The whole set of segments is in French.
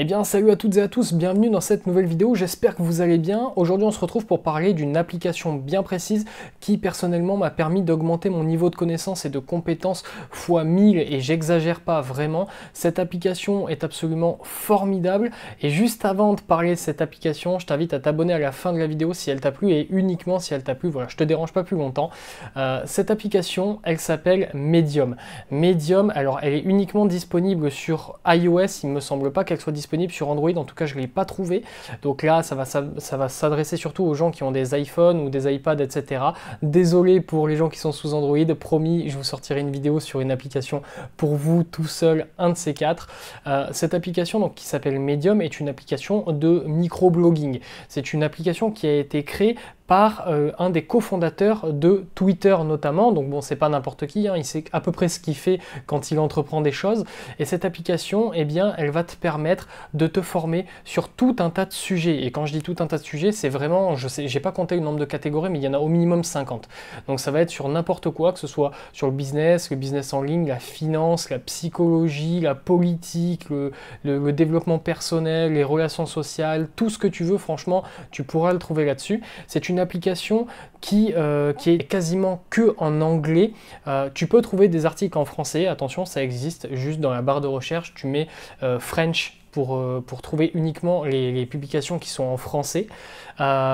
Eh bien salut à toutes et à tous, bienvenue dans cette nouvelle vidéo, j'espère que vous allez bien. Aujourd'hui on se retrouve pour parler d'une application bien précise qui personnellement m'a permis d'augmenter mon niveau de connaissance et de compétences fois 1000 et j'exagère pas vraiment. Cette application est absolument formidable et juste avant de parler de cette application, je t'invite à t'abonner à la fin de la vidéo si elle t'a plu et uniquement si elle t'a plu, voilà je te dérange pas plus longtemps. Euh, cette application elle s'appelle Medium. Medium, alors elle est uniquement disponible sur iOS, il me semble pas qu'elle soit disponible sur Android. En tout cas, je l'ai pas trouvé. Donc là, ça va, ça, va s'adresser surtout aux gens qui ont des iPhones ou des iPads, etc. Désolé pour les gens qui sont sous Android. Promis, je vous sortirai une vidéo sur une application pour vous tout seul, un de ces quatre. Euh, cette application donc, qui s'appelle Medium est une application de microblogging. C'est une application qui a été créée par euh, un des cofondateurs de Twitter notamment. Donc bon, c'est pas n'importe qui, hein. il sait à peu près ce qu'il fait quand il entreprend des choses. Et cette application, eh bien, elle va te permettre de te former sur tout un tas de sujets. Et quand je dis tout un tas de sujets, c'est vraiment, je sais, j'ai pas compté le nombre de catégories, mais il y en a au minimum 50. Donc ça va être sur n'importe quoi, que ce soit sur le business, le business en ligne, la finance, la psychologie, la politique, le, le développement personnel, les relations sociales, tout ce que tu veux, franchement, tu pourras le trouver là-dessus. C'est une application euh, qui, est quasiment que en anglais. Euh, tu peux trouver des articles en français, attention, ça existe juste dans la barre de recherche, tu mets euh, French pour, pour, trouver uniquement les, publications qui sont en français.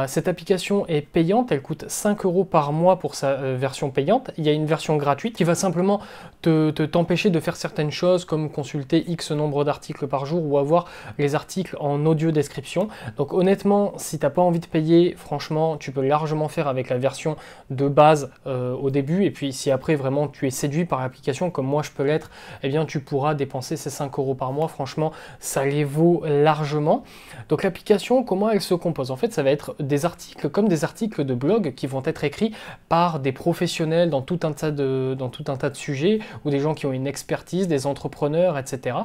cette application est payante, elle coûte 5 euros par mois pour sa version payante. Il y a une version gratuite qui va simplement te t'empêcher de faire certaines choses comme consulter X nombre d'articles par jour ou avoir les articles en audio description. Donc honnêtement, si tu n'as pas envie de payer, franchement, tu peux largement faire avec la version de base euh, au début. Et puis si après vraiment tu es séduit par l'application comme moi je peux l'être, et eh bien tu pourras dépenser ces 5 euros par mois. Franchement, ça les vaut largement. Donc l'application, comment elle se compose En fait, ça va être des articles comme des articles de blog qui vont être écrits par des professionnels dans tout un tas de, dans tout un tas de sujets ou des gens qui ont une expertise, des entrepreneurs, etc.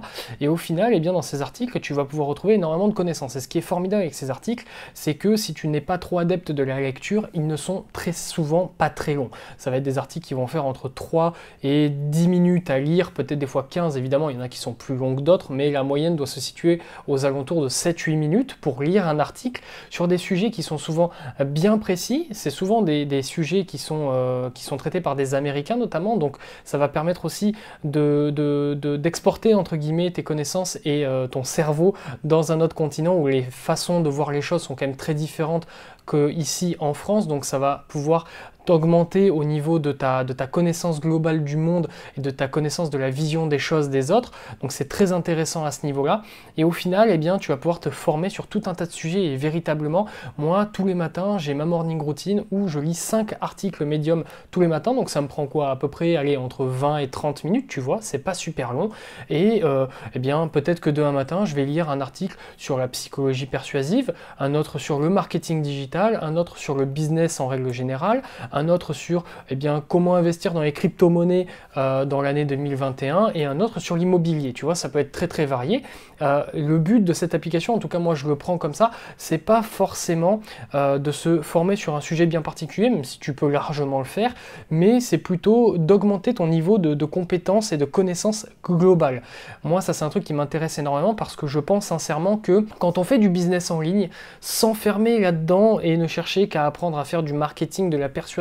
Et au final, et eh bien, dans ces articles, tu vas pouvoir retrouver énormément de connaissances. Et ce qui est formidable avec ces articles, c'est que si tu n'es pas trop adepte de la lecture, ils ne sont très souvent pas très longs. Ça va être des articles qui vont faire entre 3 et 10 minutes à lire, peut-être des fois 15 évidemment, il y en a qui sont plus longs que d'autres, mais la moyenne doit se situer aux alentours de 7-8 minutes pour lire un article sur des sujets qui sont souvent bien précis. C'est souvent des, sujets qui sont, euh, qui sont traités par des Américains notamment, donc ça va permettre aussi d'exporter de, entre guillemets tes connaissances et euh, ton cerveau dans un autre continent où les façons de voir les choses sont quand même très différentes ici en France, donc ça va pouvoir augmenter au niveau de ta, de ta connaissance globale du monde et de ta connaissance de la vision des choses des autres. Donc c'est très intéressant à ce niveau-là. Et au final, et eh bien, tu vas pouvoir te former sur tout un tas de sujets et véritablement, moi, tous les matins, j'ai ma morning routine où je lis 5 articles médium tous les matins. Donc ça me prend quoi à peu près aller entre 20 et 30 minutes, tu vois, c'est pas super long. Et et euh, eh bien, peut-être que demain matin, je vais lire un article sur la psychologie persuasive, un autre sur le marketing digital, un autre sur le business en règle générale, un un autre sur eh bien, comment investir dans les crypto-monnaies euh, dans l'année 2021 et un autre sur l'immobilier. Tu vois, ça peut être très très varié. Euh, le but de cette application, en tout cas moi je le prends comme ça, c'est pas forcément euh, de se former sur un sujet bien particulier, même si tu peux largement le faire, mais c'est plutôt d'augmenter ton niveau de, de compétences et de connaissances globales. Moi, ça c'est un truc qui m'intéresse énormément parce que je pense sincèrement que quand on fait du business en ligne, s'enfermer là-dedans et ne chercher qu'à apprendre à faire du marketing, de la persuasion,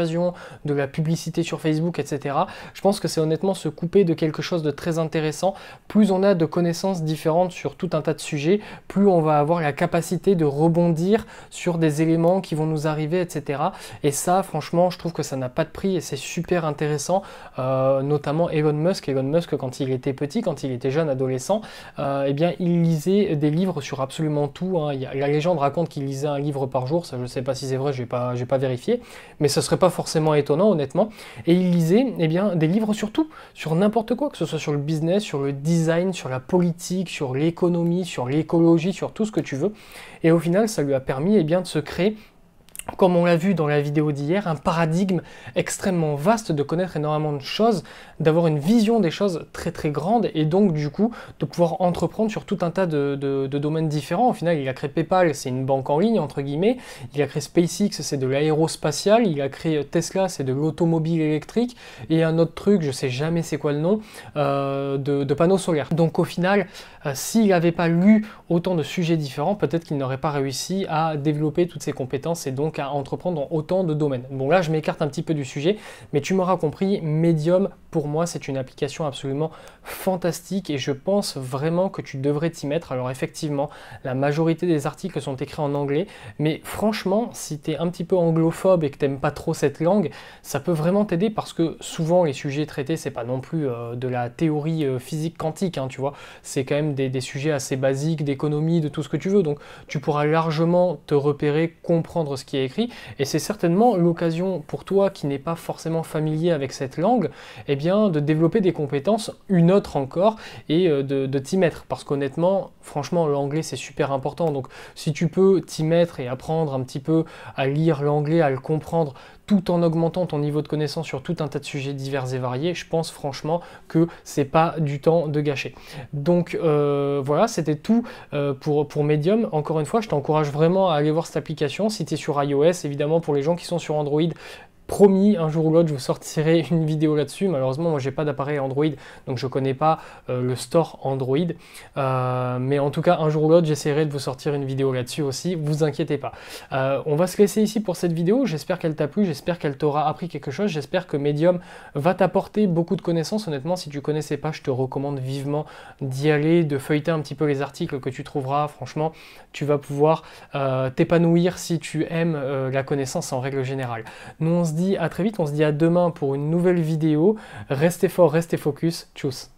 de la publicité sur Facebook, etc. Je pense que c'est honnêtement se couper de quelque chose de très intéressant. Plus on a de connaissances différentes sur tout un tas de sujets, plus on va avoir la capacité de rebondir sur des éléments qui vont nous arriver, etc. Et ça, franchement, je trouve que ça n'a pas de prix et c'est super intéressant, euh, notamment Elon Musk. Elon Musk, quand il était petit, quand il était jeune, adolescent, euh, eh bien, il lisait des livres sur absolument tout. Hein. La légende raconte qu'il lisait un livre par jour, ça je ne sais pas si c'est vrai, je n'ai pas, pas vérifié, mais ce serait pas forcément étonnant, honnêtement. Et il lisait et eh bien, des livres sur tout, sur n'importe quoi, que ce soit sur le business, sur le design, sur la politique, sur l'économie, sur l'écologie, sur tout ce que tu veux. Et au final, ça lui a permis et eh bien, de se créer comme on l'a vu dans la vidéo d'hier, un paradigme extrêmement vaste de connaître énormément de choses, d'avoir une vision des choses très très grande et donc du coup de pouvoir entreprendre sur tout un tas de, domaines différents. Au final, il a créé PayPal, c'est une banque en ligne entre guillemets, il a créé SpaceX, c'est de l'aérospatial, il a créé euh, Tesla, c'est de l'automobile électrique et un autre truc, je sais jamais c'est quoi le nom, euh, de, panneaux solaires. Donc au final, euh, s'il n'avait pas lu autant de sujets différents, peut-être qu'il n'aurait pas réussi à développer toutes ses compétences et donc à entreprendre dans autant de domaines. Bon là, je m'écarte un petit peu du sujet, mais tu m'auras compris, médium pour moi, c'est une application absolument fantastique et je pense vraiment que tu devrais t'y mettre. Alors effectivement, la majorité des articles sont écrits en anglais, mais franchement, si tu es un petit peu anglophobe et que tu n'aimes pas trop cette langue, ça peut vraiment t'aider parce que souvent les sujets traités, c'est pas non plus euh, de la théorie euh, physique quantique, hein, tu vois. C'est quand même des, sujets assez basiques d'économie, de tout ce que tu veux. Donc tu pourras largement te repérer, comprendre ce qui est écrit et c'est certainement l'occasion pour toi qui n'est pas forcément familier avec cette langue, eh de développer des compétences, une autre encore, et euh, de, t'y mettre. Parce qu'honnêtement, franchement, l'anglais, c'est super important. Donc, si tu peux t'y mettre et apprendre un petit peu à lire l'anglais, à le comprendre, tout en augmentant ton niveau de connaissance sur tout un tas de sujets divers et variés, je pense franchement que c'est pas du temps de gâcher. Donc euh, voilà, c'était tout euh, pour, pour Medium. Encore une fois, je t'encourage vraiment à aller voir cette application. Si tu es sur iOS, évidemment pour les gens qui sont sur Android, Promis, un jour ou l'autre, je vous sortirai une vidéo là-dessus. Malheureusement, moi, j'ai pas d'appareil Android, donc je connais pas euh, le store Android. Euh, mais en tout cas, un jour ou l'autre, j'essaierai de vous sortir une vidéo là-dessus aussi. Vous inquiétez pas. Euh, on va se laisser ici pour cette vidéo. J'espère qu'elle t'a plu. J'espère qu'elle t'aura appris quelque chose. J'espère que Medium va t'apporter beaucoup de connaissances. Honnêtement, si tu connaissais pas, je te recommande vivement d'y aller, de feuilleter un petit peu les articles que tu trouveras. Franchement, tu vas pouvoir t'épanouir si tu aimes la connaissance en règle générale. Nous, on se à très vite, on se dit à demain pour une nouvelle vidéo. Restez fort, restez focus. Tchuss